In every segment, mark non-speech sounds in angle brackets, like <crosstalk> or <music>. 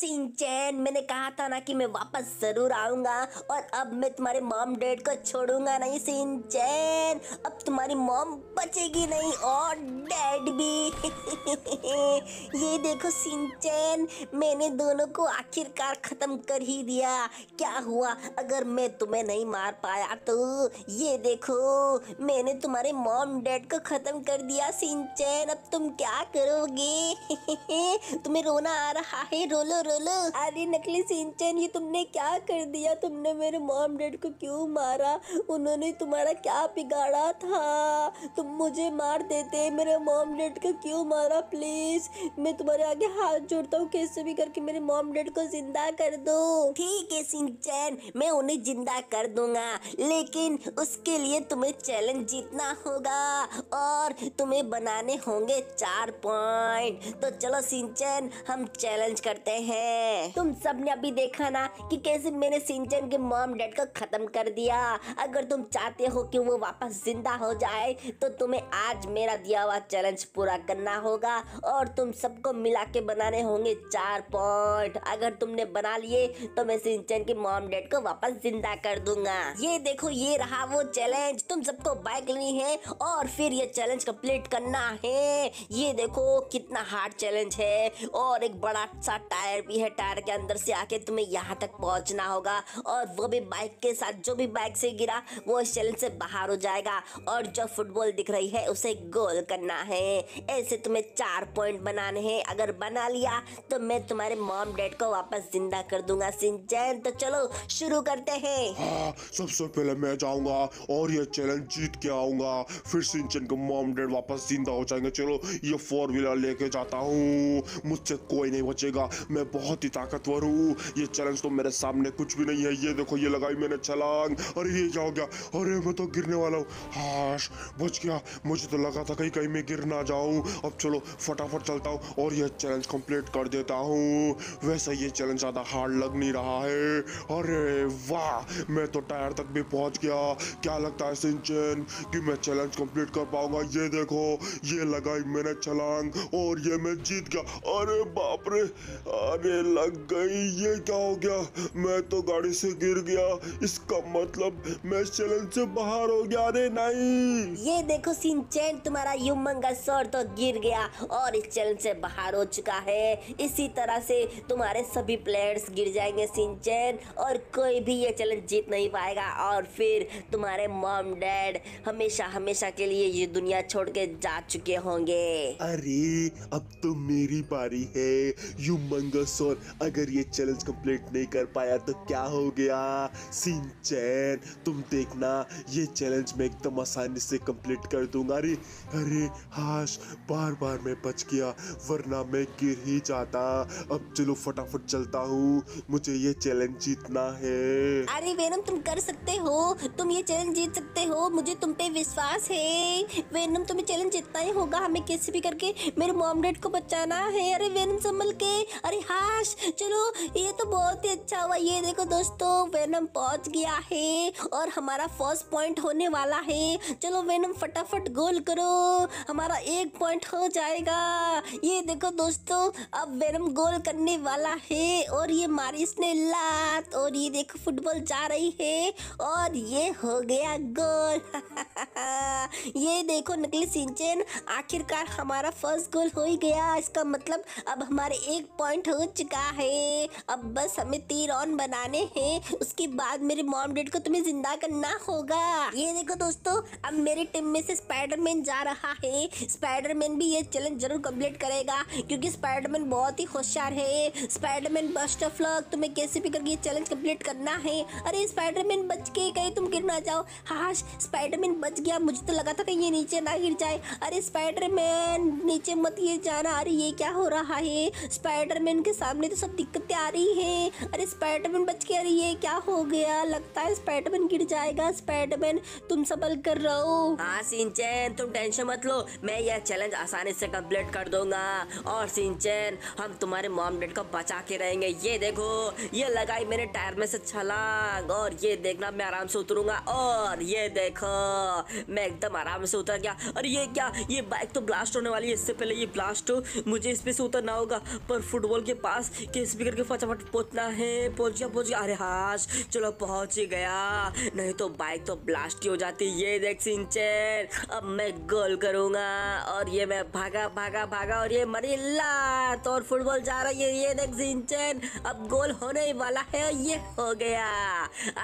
Shinchan मैंने कहा था ना कि मैं वापस जरूर आऊंगा और अब मैं तुम्हारे मॉम डैड को छोड़ूंगा नहीं सिंचैन अब तुम्हारी मॉम बचेगी नहीं और डैड भी <laughs> ये देखो सिंचैन मैंने दोनों को आखिरकार खत्म कर ही दिया क्या हुआ अगर मैं तुम्हें नहीं मार पाया तो ये देखो मैंने तुम्हारे मॉम डैड को खत्म कर दिया सिंचैन अब तुम क्या करोगे <laughs> तुम्हें रोना आ रहा है रोलो रोलो अरे नकली सिंचन ये तुमने क्या कर दिया तुमने मेरे मॉम डैड को क्यों मारा उन्होंने तुम्हारा क्या बिगाड़ा था तुम मुझे मार देते मेरे मॉम डैड को क्यों मारा प्लीज मैं तुम्हारे आगे हाथ जोड़ता हूँ कैसे भी करके मेरे मॉम डैड को जिंदा कर दो ठीक है सिंचन मैं उन्हें जिंदा कर दूंगा लेकिन उसके लिए तुम्हें चैलेंज जीतना होगा और तुम्हें बनाने होंगे चार पॉइंट तो चलो सिंचन हम चैलेंज करते हैं है तुम सब ने अभी देखा ना कि कैसे मैंने सिंचन के मॉम डैड को खत्म कर दिया अगर तुम चाहते हो कि वो वापस जिंदा हो जाए तो तुम्हें आज मेरा दिया हुआ चैलेंज पूरा करना होगा और तुम सबको मिला के बनाने होंगे चार पॉइंट अगर तुमने बना लिए तो मैं सिंचन के मॉम डैड को वापस जिंदा कर दूंगा ये देखो ये रहा वो चैलेंज तुम सबको बाइक लेनी है और फिर ये चैलेंज कम्प्लीट करना है ये देखो कितना हार्ड चैलेंज है और एक बड़ा सा टायर भी है टायर के अंदर से आके तुम्हें यहाँ तक पहुँचना होगा और वो भी बाइक के साथ जो भी बाइक से गिरा वो शेल से बाहर हो जाएगा और जो फुटबॉल दिख रही है उसे गोल करना है ऐसे तुम्हें चार पॉइंट बनाने हैं अगर बना लिया तो मैं तुम्हारे मॉम डैड को वापस जिंदा कर दूंगा सिंचैन तो चलो शुरू करते हैं हाँ, सबसे पहले मैं जाऊंगा और ये चैलेंज जीत के आऊंगा फिर सिंचन को मॉम डैड वापस जिंदा हो जाएंगे चलो ये फोर व्हीलर लेके जाता हूँ मुझसे कोई नहीं बचेगा मैं बहुत ही ताकतवर हूँ ये चैलेंज तो मेरे सामने कुछ भी नहीं है ये देखो ये लगाई मैंने छलांग अरे ये क्या हो गया अरे मैं तो गिरने वाला हूँ हाश बच गया मुझे तो लगा था कहीं कहीं मैं गिर ना जाऊँ अब चलो फटाफट चलता हूँ और यह चैलेंज कम्प्लीट कर देता हूँ वैसे ये चैलेंज ज़्यादा हार्ड लग नहीं रहा है अरे वाह मैं तो टायर तक भी पहुँच गया क्या लगता है सिंचन कि मैं चैलेंज कंप्लीट कर पाऊंगा ये देखो ये लगाई मैंने छलांग और ये मैं जीत गया अरे बाप रे अरे अरे लग गई ये क्या हो गया मैं तो गाड़ी से गिर गया इसका मतलब मैं चैलेंज से बाहर हो गया अरे नहीं ये देखो सिंचैन तुम्हारा युमंगा सर तो गिर गया और इस चैलेंज से बाहर हो चुका है इसी तरह से तुम्हारे सभी प्लेयर्स गिर जाएंगे सिंचैन और कोई भी ये चैलेंज जीत नहीं पाएगा और फिर तुम्हारे मॉम डैड हमेशा हमेशा के लिए ये दुनिया छोड़ के जा चुके होंगे अरे अब तो मेरी बारी है युमंगस सोन अगर ये चैलेंज कंप्लीट नहीं कर पाया तो क्या हो गया सीन चैन तुम देखना ये चैलेंज मैं एकदम आसानी से कंप्लीट कर दूंगा अरे अरे हाश बार बार मैं बच गया वरना मैं गिर ही जाता अब चलो फटाफट चलता हूँ मुझे ये चैलेंज जीतना है अरे वेनम तुम कर सकते हो तुम ये चैलेंज जीत सकते हो मुझे तुम पे विश्वास है वेनम तुम्हें चैलेंज जीतना ही होगा हमें कैसे भी करके मेरे मॉम डेड को बचाना है अरे वेनम संभल के अरे हाँ काश चलो ये तो बहुत ही अच्छा हुआ ये देखो दोस्तों वेनम पहुंच गया है और हमारा फर्स्ट पॉइंट होने वाला है चलो वेनम फटाफट गोल करो हमारा एक पॉइंट हो जाएगा ये देखो दोस्तों अब वेनम गोल करने वाला है और ये मारिस ने लात और ये देखो फुटबॉल जा रही है और ये हो गया गोल <laughs> ये देखो नकली सिंचन आखिरकार हमारा फर्स्ट गोल हो ही गया इसका मतलब अब हमारे एक पॉइंट हो चुका है अब बस हमें तीर ऑन बनाने हैं उसके बाद मेरे मॉम डेड को तुम्हें जिंदा करना होगा ये देखो दोस्तों अब मेरे टीम में से स्पाइडरमैन जा रहा है स्पाइडरमैन भी ये चैलेंज जरूर कम्प्लीट करेगा क्योंकि स्पाइडरमैन बहुत ही होशियार है स्पाइडरमैन बस्ट ऑफ लक तुम्हें कैसे भी करके ये चैलेंज कम्प्लीट करना है अरे स्पाइडरमैन बच के कहीं तुम गिर ना जाओ हाश स्पाइडरमैन बच गया मुझे तो लगा था कहीं ये नीचे ना गिर जाए अरे स्पाइडरमैन नीचे मत गिर जाना अरे ये क्या हो रहा है स्पाइडरमैन के सामने तो सब दिक्कतें आ रही हैं अरे स्पाइडरमैन बच के आ रही है क्या हो गया लगता है स्पाइडरमैन गिर जाएगा स्पाइडरमैन तुम सबल कर रहे हो हाँ सिंचन तुम टेंशन मत लो मैं यह चैलेंज आसानी से कम्प्लीट कर दूंगा और सिंचन हम तुम्हारे मॉम डेड को बचा के रहेंगे ये देखो ये लगाई मैंने टायर में से छलांग और ये देखना मैं आराम से उतरूंगा और ये देखो मैं एकदम आराम से उतर गया और ये क्या ये बाइक तो ब्लास्ट होने वाली है इससे पहले ये ब्लास्ट हो मुझे इस पे से उतरना होगा पर फुटबॉल के पास के स्पीकर के फटाफट पहुंचना है पहुंच गया पहुंच गया अरे हाश चलो पहुंच ही गया नहीं तो बाइक तो ब्लास्ट ही हो जाती ये देख सिंचर अब मैं गोल करूंगा और ये मैं भागा भागा भागा और ये मरी लात और फुटबॉल जा रही है ये देख सिंचर अब गोल होने ही वाला है ये हो गया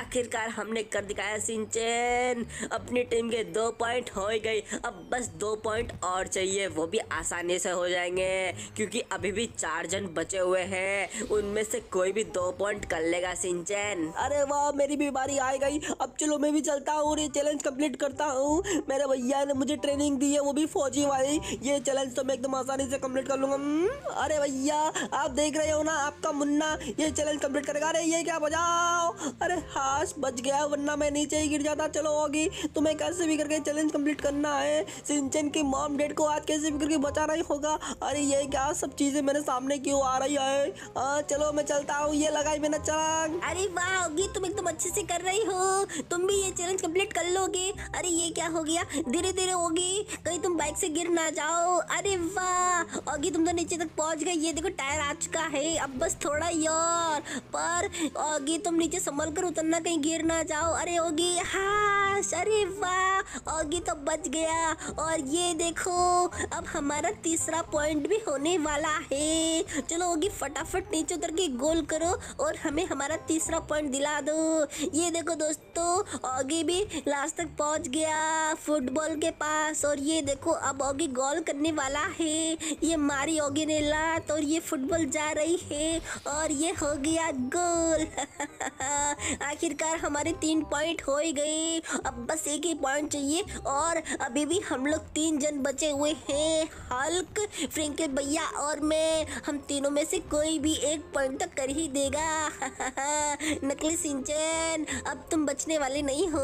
आखिरकार हमने कर दिखाया सिंचन अपनी टीम के दो पॉइंट हो ही गई अब बस दो पॉइंट और चाहिए वो भी आसानी से हो जाएंगे क्योंकि अभी भी चार जन बचे हुए हुए हैं उनमें से कोई भी दो पॉइंट कर लेगा सिंचन अरे वाह मेरी भी बारी आ गई अब चलो मैं भी चलता हूँ और ये चैलेंज कंप्लीट करता हूँ मेरे भैया ने मुझे ट्रेनिंग दी है वो भी फौजी वाली ये चैलेंज तो मैं एकदम आसानी से कम्प्लीट कर लूंगा हम्म, अरे भैया आप देख रहे हो ना आपका मुन्ना ये चैलेंज कम्प्लीट करेगा अरे ये क्या बजाओ अरे हाश बच गया वरना मैं नीचे ही गिर जाता चलो होगी तुम्हें कैसे भी करके चैलेंज कम्प्लीट करना है सिंचन की मॉम डेड को आज कैसे भी करके बचाना ही होगा अरे ये क्या सब चीज़ें मेरे सामने क्यों आ रही है आ, हाँ, चलो मैं चलता हूँ ये लगाई मैंने चलांग अरे वाह होगी तुम एकदम अच्छे से कर रही हो तुम भी ये चैलेंज कंप्लीट कर लोगे अरे ये क्या हो गया धीरे धीरे होगी कहीं तुम बाइक से गिर ना जाओ अरे वाह होगी तुम तो नीचे तक पहुंच गए ये देखो टायर आ चुका है अब बस थोड़ा यार पर होगी तुम नीचे संभल कर उतरना कहीं गिर ना जाओ अरे होगी हाँ अरे वाह ऑगी तो बच गया और ये देखो अब हमारा तीसरा पॉइंट भी होने वाला है चलो ओगी फटाफट नीचे उतर के गोल करो और हमें हमारा तीसरा पॉइंट दिला दो ये देखो दोस्तों ऑगी भी लास्ट तक पहुंच गया फुटबॉल के पास और ये देखो अब ऑगी गोल करने वाला है ये मारी ओगी ने लात और ये फुटबॉल जा रही है और ये हो गया गोल <laughs> आखिरकार हमारे तीन पॉइंट हो ही गए अब बस एक ही पॉइंट चाहिए और अभी भी हम लोग तीन जन बचे हुए हैं हल्क फ्रेंकल भैया और मैं हम तीनों में से कोई भी एक पॉइंट तो कर ही देगा <laughs> नकली सिंचन अब तुम बचने वाले नहीं हो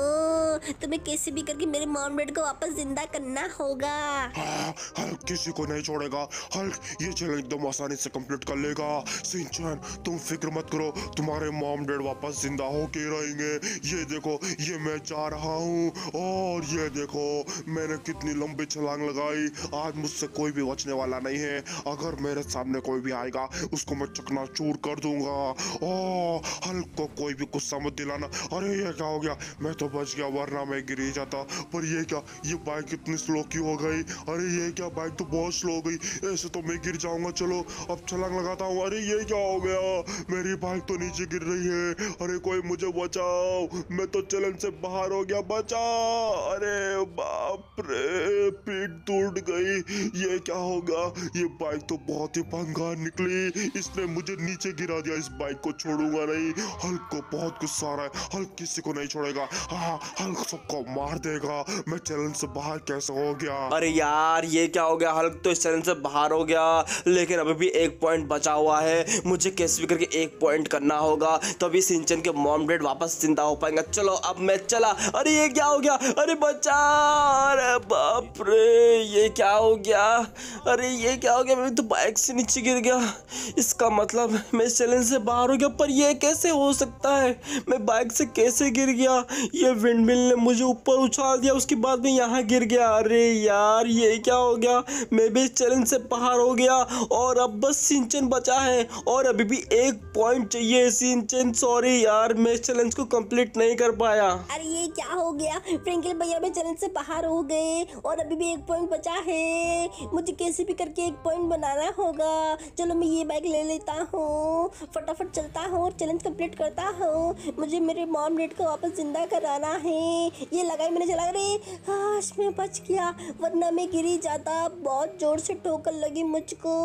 तुम्हें कैसे भी करके मेरे मॉम डैड को वापस जिंदा करना होगा हाँ, हल्क किसी को नहीं छोड़ेगा हल्क ये चैलेंज एकदम आसानी से कंप्लीट कर लेगा सिंचन तुम फिक्र मत करो तुम्हारे मॉम डैड वापस जिंदा होके रहेंगे ये देखो ये मैं जा रहा रहा हूँ और ये देखो मैंने कितनी लंबी छलांग लगाई आज मुझसे कोई भी बचने वाला नहीं है अगर मेरे सामने कोई भी आएगा उसको मैं चकना चूर कर दूंगा ओ हल्क को कोई भी गुस्सा मत दिलाना अरे ये क्या हो गया मैं तो बच गया वरना मैं गिर ही जाता पर ये क्या ये बाइक इतनी स्लो क्यों हो गई अरे ये क्या बाइक तो बहुत स्लो हो गई ऐसे तो मैं गिर जाऊंगा चलो अब छलांग लगाता हूँ अरे ये क्या हो गया मेरी बाइक तो नीचे गिर रही है अरे कोई मुझे बचाओ मैं तो चलन से बाहर हो गया बचा अरे बाप रे पीठ टूट गई ये क्या होगा ये बाइक तो बहुत ही पंगा निकली इसने मुझे नीचे गिरा दिया इस बाइक को छोड़ूंगा नहीं हल्क को बहुत गुस्सा आ रहा है हल्क किसी को नहीं छोड़ेगा हाँ हल्क सबको मार देगा मैं चैलेंज से बाहर कैसे हो गया अरे यार ये क्या हो गया हल्क तो इस चैलेंज से बाहर हो गया लेकिन अभी भी एक पॉइंट बचा हुआ है मुझे कैसे भी करके एक पॉइंट करना होगा तभी तो सिंचन के मॉम डेड वापस जिंदा हो पाएंगे चलो अब मैं चला अरे अरे ये क्या हो गया अरे बचा अरे बाप रे ये क्या हो गया अरे ये क्या हो गया मैं तो बाइक से नीचे गिर गया इसका मतलब मैं चैलेंज से बाहर हो गया पर ये कैसे हो सकता है मैं बाइक से कैसे गिर गया ये विंड मिल ने मुझे ऊपर उछाल दिया उसके बाद में यहाँ गिर गया अरे यार ये क्या हो गया मैं भी चैलेंज से बाहर हो गया और अब बस सिंचन बचा है और अभी भी एक पॉइंट चाहिए सिंचन सॉरी यार मैं चैलेंज को कंप्लीट नहीं कर पाया अरे ये क्या हो गया फ्रेंकिल भैया भी चैलेंज से बाहर हो गए और अभी भी एक पॉइंट बचा है मुझे कैसे भी करके एक पॉइंट बनाना होगा चलो मैं ये बाइक ले लेता हूँ फटाफट चलता हूँ और चैलेंज कंप्लीट करता हूँ मुझे मेरे मॉम डेड को वापस ज़िंदा कराना है ये लगाई मैंने चला रही हाश में बच गया वरना मैं गिरी जाता बहुत ज़ोर से ठोकर लगी मुझको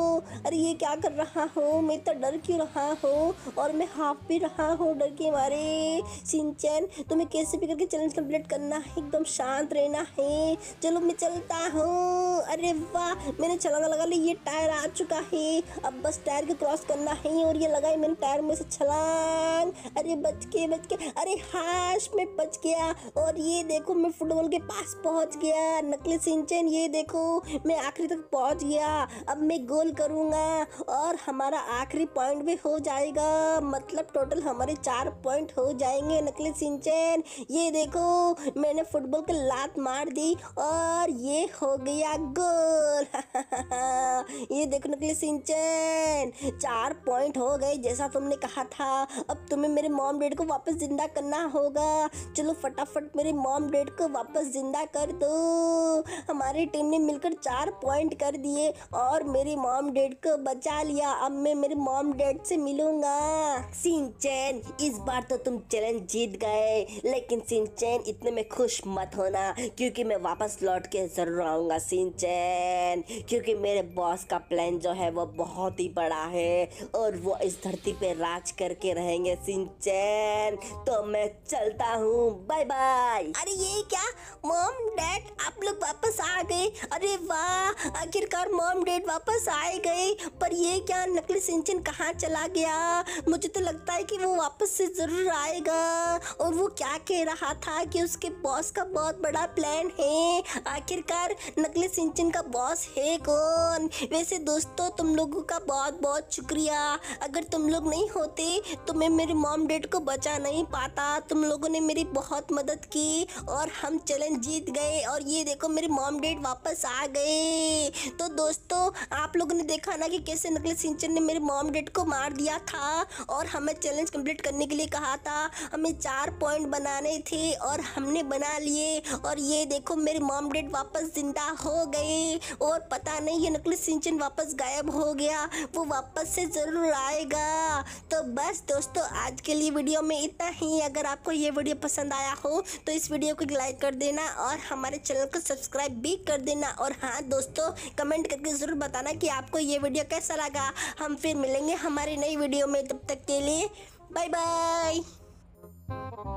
अरे ये क्या कर रहा हूँ मैं तो डर क्यों रहा हूँ और मैं हाफ भी रहा हूँ डर के मारे सिंचन तुम्हें कैसे भी करके चैलेंज कंप्लीट करना है एकदम शांत रहना है चलो मैं चलता हूँ अरे वाह मैंने छलांग लगा ली ये टायर आ चुका है अब बस टायर के क्रॉस करना है और ये लगाई मैंने टायर में से छलांग अरे बच के बच के अरे हाश में बच गया और ये देखो मैं फुटबॉल के पास पहुँच गया नकली सिंचन ये देखो मैं आखिरी तक पहुँच गया अब मैं गोल करूँगा और हमारा आखिरी पॉइंट भी हो जाएगा मतलब टोटल हमारे चार पॉइंट हो जाएंगे नकली सिंचन ये देखो मैंने फुटबॉल की लात मार दी और ये हो गया गोल <laughs> ये देखने के लिए सिंचन चार पॉइंट हो गए जैसा तुमने कहा था अब तुम्हें मेरे मॉम डैड को वापस जिंदा करना होगा चलो फटाफट मेरे मॉम डैड को वापस जिंदा कर दो हमारी टीम ने मिलकर चार पॉइंट कर दिए और मेरे मॉम डैड को बचा लिया अब मैं मेरे मॉम डैड से मिलूंगा सिंचन इस बार तो तुम चैलेंज जीत गए लेकिन सिंचन चैन इतने में खुश मत होना क्योंकि मैं वापस लौट के ज़रूर आऊँगा सिंह चैन क्योंकि मेरे बॉस का प्लान जो है वो बहुत ही बड़ा है और वो इस धरती पे राज करके रहेंगे सिंह चैन तो मैं चलता हूँ बाय बाय अरे ये क्या मॉम डैड आप लोग वापस आ गए अरे वाह आखिरकार मॉम डैड वापस आए गए पर ये क्या नकली सिंचन कहाँ चला गया मुझे तो लगता है कि वो वापस से ज़रूर आएगा और वो क्या कह रहा था कि उसके बॉस का बहुत बड़ा प्लान है आखिरकार नकली सिंचन का बॉस है कौन वैसे दोस्तों तुम लोगों का बहुत बहुत शुक्रिया अगर तुम लोग नहीं होते तो मैं मेरे मॉम डैड को बचा नहीं पाता तुम लोगों ने मेरी बहुत मदद की और हम चैलेंज जीत गए और ये देखो मेरे मॉम डैड वापस आ गए तो दोस्तों आप लोगों ने देखा ना कि कैसे नकली सिंचन ने मेरे मॉम डैड को मार दिया था और हमें चैलेंज कंप्लीट करने के लिए कहा था हमें चार पॉइंट बनाने थे और और हमने बना लिए और ये देखो मेरे मॉम डेड वापस जिंदा हो गए और पता नहीं ये नकली सिंचन वापस गायब हो गया वो वापस से ज़रूर आएगा तो बस दोस्तों आज के लिए वीडियो में इतना ही अगर आपको ये वीडियो पसंद आया हो तो इस वीडियो को लाइक कर देना और हमारे चैनल को सब्सक्राइब भी कर देना और हाँ दोस्तों कमेंट करके ज़रूर बताना कि आपको ये वीडियो कैसा लगा हम फिर मिलेंगे हमारी नई वीडियो में तब तक के लिए बाय बाय